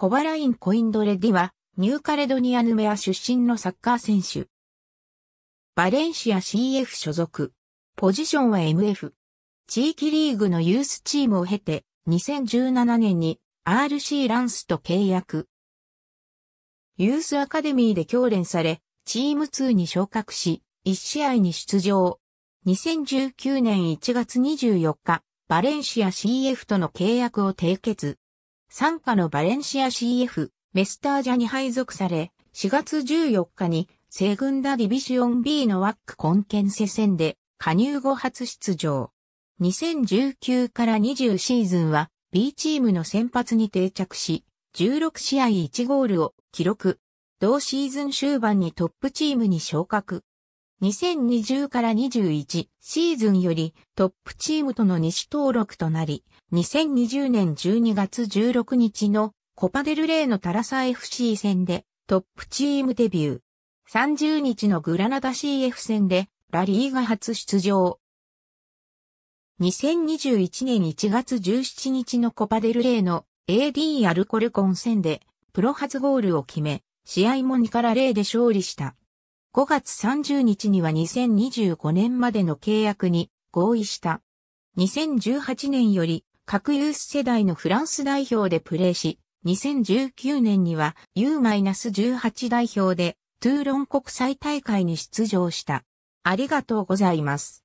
コバライン・コインドレディは、ニューカレドニアヌメア出身のサッカー選手。バレンシア CF 所属。ポジションは MF。地域リーグのユースチームを経て、2017年に RC ランスと契約。ユースアカデミーで協練され、チーム2に昇格し、1試合に出場。2019年1月24日、バレンシア CF との契約を締結。参加のバレンシア CF メスタージャに配属され、4月14日に西軍ダディビシオン B のワックコンケンセ戦で加入後初出場。2019から20シーズンは B チームの先発に定着し、16試合1ゴールを記録。同シーズン終盤にトップチームに昇格。2020から21シーズンよりトップチームとの西登録となり、2020年12月16日のコパデルレーのタラサ FC 戦でトップチームデビュー。30日のグラナダ CF 戦でラリーが初出場。2021年1月17日のコパデルレーの AD アルコルコン戦でプロ初ゴールを決め、試合も2から0で勝利した。5月30日には2025年までの契約に合意した。2018年より各ユース世代のフランス代表でプレーし、2019年には U-18 代表でトゥーロン国際大会に出場した。ありがとうございます。